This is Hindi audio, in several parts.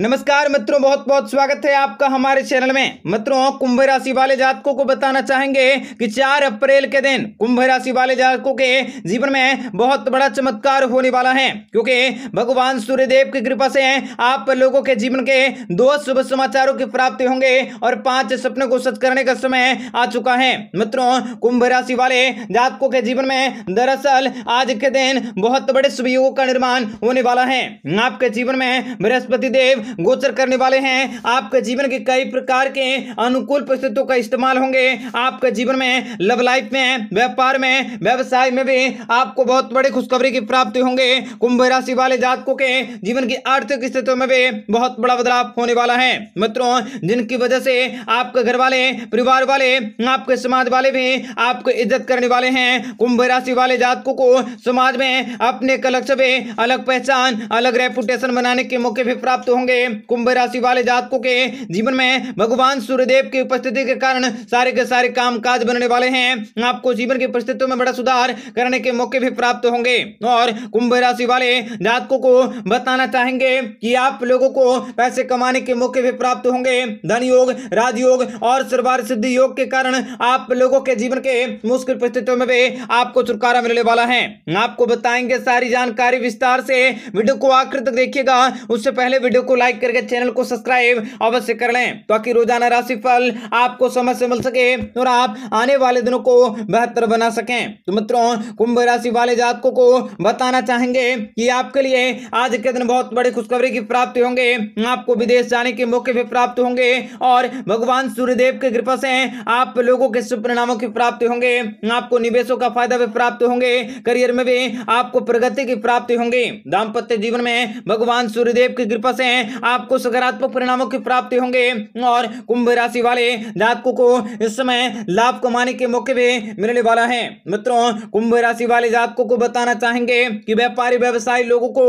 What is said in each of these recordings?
नमस्कार मित्रों बहुत बहुत स्वागत है आपका हमारे चैनल में मित्रों कुंभ राशि वाले जातकों को बताना चाहेंगे कि 4 अप्रैल के दिन कुंभ राशि वाले जातकों के जीवन में बहुत बड़ा चमत्कार होने वाला है क्योंकि भगवान सूर्यदेव की कृपा से आप लोगों के जीवन के दो शुभ समाचारों की प्राप्ति होंगे और पांच सपनों को सच करने का समय आ चुका है मित्रों कुंभ राशि वाले जातकों के जीवन में दरअसल आज के दिन बहुत बड़े शुभ योगों का निर्माण होने वाला है आपके जीवन में बृहस्पति देव गोचर करने वाले हैं आपके जीवन के कई प्रकार के अनुकूल परिस्थितियों का इस्तेमाल होंगे आपके जीवन में लव लाइफ में व्यापार में व्यवसाय में भी आपको बहुत बड़ी खुशखबरी की प्राप्ति होंगे कुंभ राशि वाले जातकों के जीवन की आर्थिक स्थितियों में भी बहुत बड़ा बदलाव होने वाला है मित्रों जिनकी वजह से आपके घर वाले परिवार वाले आपके समाज वाले भी आपको इज्जत करने वाले हैं कुंभ राशि वाले जातकों को समाज में अपने कलक्ष में अलग पहचान अलग रेपुटेशन बनाने के मौके भी प्राप्त होंगे वाले कुंभ राशि वाले जातकों के जीवन में भगवान सूर्यदेव की उपस्थिति के कारण सारे के सारे काम काज बनने वाले हैं आपको जीवन की परिस्थितियों में बड़ा सुधार करने के मौके भी प्राप्त होंगे और कुंभ राशि वाले जातकों को बताना चाहेंगे कि आप लोगों को पैसे कमाने के मौके भी प्राप्त होंगे धन योग राजयोग और सर्वार सिद्धि योग के कारण आप लोगों के जीवन के मुश्किल परिस्थितियों में भी आपको छुटकारा मिलने वाला है आपको बताएंगे सारी जानकारी विस्तार से वीडियो को आखिर तक देखिएगा उससे पहले वीडियो को लाइक करके चैनल को सब्सक्राइब अवश्य कर लें ताकि रोजाना राशि फल आपको समय से मिल सके और आप आने वाले दिनों को बेहतर बना सकें तो मित्रों कुंभ राशि वाले जातकों को बताना चाहेंगे कि आपके लिए आज के दिन बहुत बड़ी खुशखबरी की प्राप्ति होंगे आपको विदेश जाने के मौके भी प्राप्त होंगे और भगवान सूर्यदेव की कृपा से आप लोगों के सुपरिणामों की प्राप्ति होंगे आपको निवेशों का फायदा भी प्राप्त होंगे करियर में भी आपको प्रगति की प्राप्ति होंगी दाम्पत्य जीवन में भगवान सूर्यदेव की कृपा से आपको सकारात्मक परिणामों की प्राप्ति होंगे और कुंभ राशि वाले जातकों को इस समय लाभ कमाने के मौके भी मिलने वाला है मित्रों कुंभ राशि वाले जातकों को बताना चाहेंगे कि व्यापारी व्यवसायी लोगों को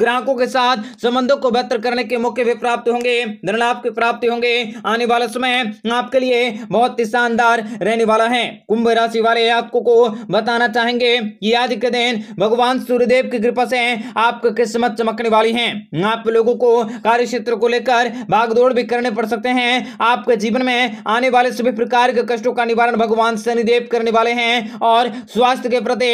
ग्राहकों के साथ संबंधों को बेहतर करने के मौके भी प्राप्त होंगे धन लाभ की प्राप्ति होंगे आने वाला समय आपके लिए बहुत ही शानदार रहने वाला है कुंभ राशि वाले जातकों को बताना चाहेंगे कि आज के दिन भगवान सूर्यदेव की कृपा से आपकी किस्मत चमकने वाली है आप लोगों को कार्य क्षेत्र को लेकर भागदौड़ भी करने पड़ सकते हैं आपके जीवन में आने वाले सभी प्रकार के कष्टों का निवारण भगवान शनिदेव करने वाले हैं और स्वास्थ्य के प्रति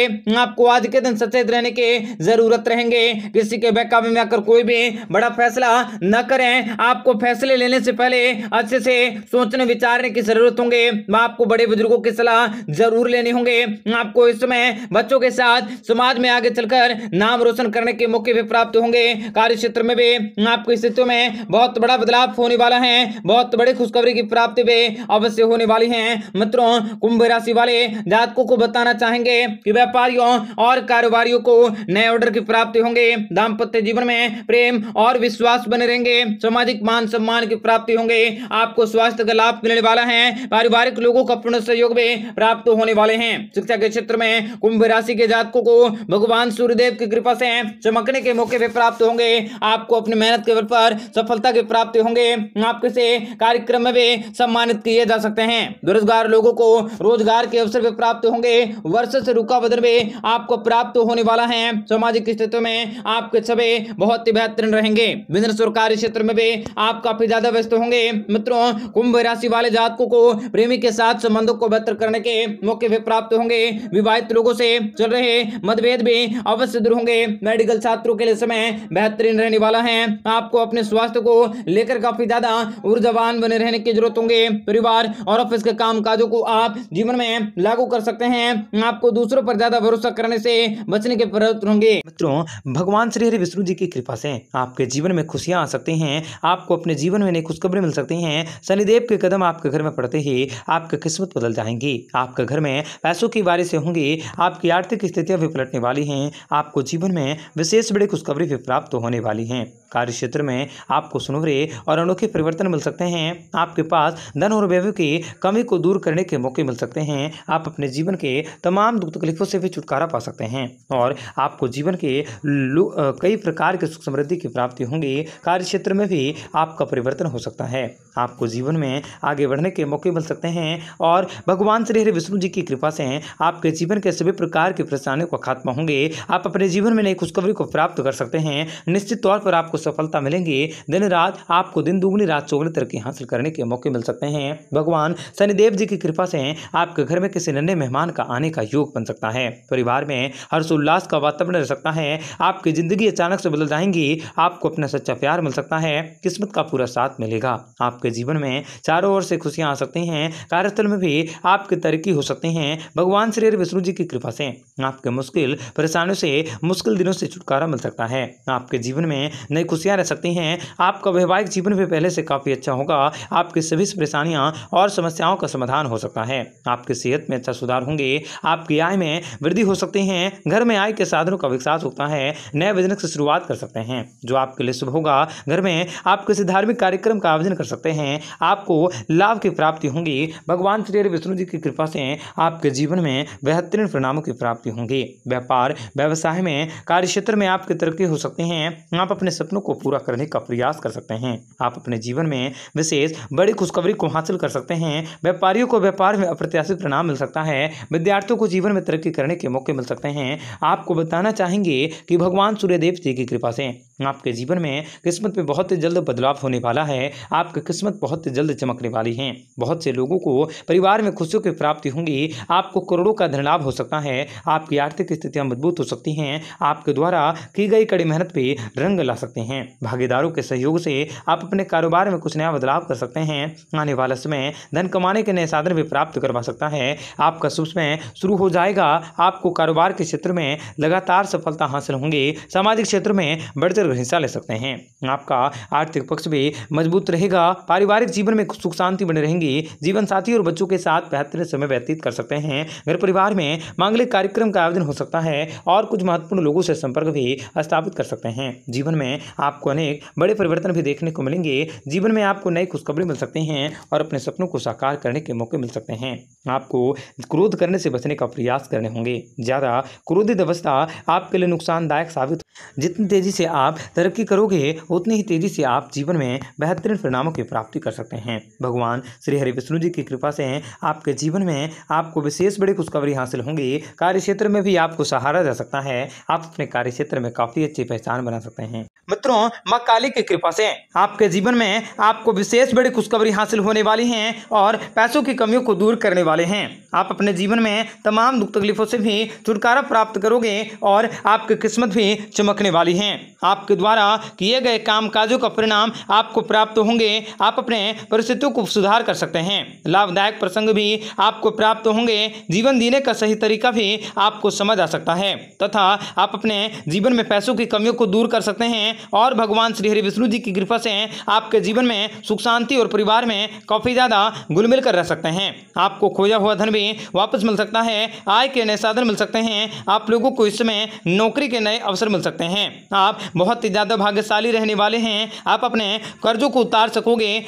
आपको आज के दिन सचेत रहने की जरूरत रहेंगे किसी के बहका में आकर कोई भी बड़ा फैसला न करें आपको फैसले लेने से पहले अच्छे से सोचने विचारने की जरूरत होंगे आपको बड़े बुजुर्गों की सलाह जरूर लेनी होंगे आपको इस समय बच्चों के साथ समाज में आगे चलकर नाम रोशन करने के मौके भी प्राप्त होंगे कार्य क्षेत्र में भी आपको परिस्थितियों में बहुत बड़ा बदलाव होने वाला है बहुत बड़े खुशखबरी की प्राप्ति वे अवश्य होने वाली है मित्रों कुंभ राशि वाले जातकों को बताना चाहेंगे कि व्यापारियों और कारोबारियों को नए ऑर्डर की प्राप्ति होंगे दाम्पत्य जीवन में प्रेम और विश्वास बने रहेंगे सामाजिक मान सम्मान की प्राप्ति होंगे आपको स्वास्थ्य का लाभ मिलने वाला है पारिवारिक लोगों का पूर्ण सहयोग भी प्राप्त होने वाले हैं शिक्षा के क्षेत्र में कुंभ राशि के जातकों को भगवान सूर्यदेव की कृपा से चमकने के मौके भी प्राप्त होंगे आपको अपनी मेहनत के पर सफलता की प्राप्ति होंगे आपके किसी कार्यक्रम में भी सम्मानित किए जा सकते हैं बेरोजगार लोगों को रोजगार के अवसर भी प्राप्त होंगे वर्ष से रुका बदल भी आपको प्राप्त होने वाला है सामाजिक स्थितियों में आपके छबे बहुत ही बेहतरीन रहेंगे बिजनेस सरकारी क्षेत्र में भी आप काफी ज्यादा व्यस्त होंगे मित्रों कुंभ राशि वाले जातकों को प्रेमी के साथ संबंधों को बेहतर करने के मौके भी प्राप्त होंगे विवाहित लोगों से चल रहे मतभेद भी अवश्य दूर होंगे मेडिकल छात्रों के लिए समय बेहतरीन रहने वाला है आप आपको अपने स्वास्थ्य को लेकर काफी ज्यादा ऊर्जावान बने रहने की जरूरत होंगे परिवार और ऑफिस के काम काजों को आप जीवन में लागू कर सकते हैं आपको दूसरों पर ज्यादा भरोसा करने से बचने के प्रवृत्त होंगे मित्रों भगवान श्री हरि विष्णु जी की कृपा से आपके जीवन में खुशियां आ सकती हैं आपको अपने जीवन में नई खुशखबरी मिल सकती हैं शनिदेव के कदम आपके घर में पड़ते ही आपकी किस्मत बदल जाएंगी आपके घर में पैसों की बारिश होंगी आपकी आर्थिक स्थितियां भी पलटने वाली हैं आपको जीवन में विशेष बड़ी खुशखबरी भी प्राप्त होने वाली हैं कार्य क्षेत्र में आपको सुनहरे और अनोखे परिवर्तन मिल सकते हैं आपके पास धन और वैभव की कमी को दूर करने के मौके मिल सकते हैं आप अपने जीवन के तमाम दुख तकलीफों से भी छुटकारा पा सकते हैं और आपको जीवन के कई प्रकार के सुख समृद्धि की प्राप्ति होंगी कार्य क्षेत्र में भी आपका परिवर्तन हो सकता है आपको जीवन में आगे बढ़ने के मौके मिल सकते हैं और भगवान श्री हरि विष्णु जी की कृपा से आपके जीवन के सभी प्रकार की परेशानियों का खात्मा होंगे आप अपने जीवन में नई खुशखबरी को प्राप्त कर सकते हैं निश्चित तौर पर आपको आपको सफलता मिलेंगी दिन रात आपको दिन दुगनी रात चौगनी तरक्की हासिल करने के मौके मिल सकते हैं भगवान शनिदेव जी की कृपा से आपके घर में किसी नन्हे मेहमान का आने का योग बन सकता है परिवार में हर्षोल्लास का वातावरण रह सकता है आपकी जिंदगी अचानक से बदल जाएंगी आपको अपना सच्चा प्यार मिल सकता है किस्मत का पूरा साथ मिलेगा आपके जीवन में चारों ओर से खुशियां आ सकती हैं कार्यस्थल में भी आपकी तरक्की हो सकती हैं भगवान श्री विष्णु जी की कृपा से आपके मुश्किल परेशानियों से मुश्किल दिनों से छुटकारा मिल सकता है आपके जीवन में नए खुशियाँ रह सकती हैं आपका वैवाहिक जीवन भी पहले से काफ़ी अच्छा होगा आपकी सभी परेशानियाँ और समस्याओं का समाधान हो सकता है आपकी सेहत में अच्छा सुधार होंगे आपकी आय में वृद्धि हो सकती है घर में आय के साधनों का विकास होता है नए बिजनेस की शुरुआत कर सकते हैं जो आपके लिए शुभ होगा घर में आप किसी धार्मिक कार्यक्रम का आयोजन कर सकते हैं आपको लाभ की प्राप्ति होंगी भगवान श्री विष्णु जी की कृपा से आपके जीवन में बेहतरीन परिणामों की प्राप्ति होंगी व्यापार व्यवसाय में कार्य क्षेत्र में आपकी तरक्की हो सकती है आप अपने सपनों सपनों को पूरा करने का प्रयास कर सकते हैं आप अपने जीवन में विशेष बड़ी खुशखबरी को हासिल कर सकते हैं व्यापारियों को व्यापार में अप्रत्याशित परिणाम मिल सकता है विद्यार्थियों को जीवन में तरक्की करने के मौके मिल सकते हैं आपको बताना चाहेंगे कि भगवान सूर्यदेव जी की कृपा से आपके जीवन में किस्मत में बहुत जल्द बदलाव होने वाला है आपकी किस्मत बहुत जल्द चमकने वाली है बहुत से लोगों को परिवार में खुशियों की प्राप्ति होंगी आपको करोड़ों का धनलाभ हो सकता है आपकी आर्थिक स्थितियां मजबूत हो सकती हैं आपके द्वारा की गई कड़ी मेहनत पर रंग ला सकते हैं हैं भागीदारों के सहयोग से आप अपने कारोबार में कुछ नया बदलाव कर सकते हैं आने वाले समय धन कमाने के नए साधन भी प्राप्त करवा सकता है आपका शुभ समय शुरू हो जाएगा आपको कारोबार के क्षेत्र में लगातार सफलता हासिल होंगी सामाजिक क्षेत्र में बढ़ चढ़ हिस्सा ले सकते हैं आपका आर्थिक पक्ष भी मजबूत रहेगा पारिवारिक जीवन में सुख शांति बने रहेंगी जीवन साथी और बच्चों के साथ बेहतर समय व्यतीत कर सकते हैं घर परिवार में मांगलिक कार्यक्रम का आयोजन हो सकता है और कुछ महत्वपूर्ण लोगों से संपर्क भी स्थापित कर सकते हैं जीवन में आपको अनेक बड़े परिवर्तन भी देखने को मिलेंगे जीवन में आपको नई खुशखबरी मिल सकती हैं और अपने सपनों को साकार करने के मौके मिल सकते हैं आपको क्रोध करने से बचने का प्रयास करने होंगे ज़्यादा क्रोधित अवस्था आपके लिए नुकसानदायक साबित जितनी तेज़ी से आप तरक्की करोगे उतनी ही तेज़ी से आप जीवन में बेहतरीन परिणामों की प्राप्ति कर सकते हैं भगवान श्री हरि विष्णु जी की कृपा से आपके जीवन में आपको विशेष बड़ी खुशखबरी हासिल होंगी कार्य क्षेत्र में भी आपको सहारा जा सकता है आप अपने कार्य क्षेत्र में काफ़ी अच्छी पहचान बना सकते हैं मित्रों माँ काली की कृपा से आपके जीवन में आपको विशेष बड़ी खुशखबरी हासिल होने वाली है और पैसों की कमियों को दूर करने वाले हैं आप अपने जीवन में तमाम दुख तकलीफों से भी छुटकारा प्राप्त करोगे और आपकी किस्मत भी चमकने वाली हैं आपके द्वारा किए गए काम काजों का परिणाम आपको प्राप्त होंगे आप अपने परिस्थितियों को सुधार कर सकते हैं लाभदायक प्रसंग भी आपको प्राप्त होंगे जीवन जीने का सही तरीका भी आपको समझ आ सकता है तथा आप अपने जीवन में पैसों की कमियों को दूर कर सकते हैं और भगवान श्री हरि विष्णु जी की कृपा से आपके जीवन में सुख शांति और परिवार में काफ़ी ज़्यादा गुल मिल कर रह सकते हैं आपको खोया हुआ धन भी वापस मिल सकता है आय के नए साधन मिल सकते हैं आप लोगों को इस समय नौकरी के नए अवसर मिल सकते हैं सकते हैं आप बहुत ही ज़्यादा भाग्यशाली रहने वाले हैं आप अपने कर्जों को उतार सकोगे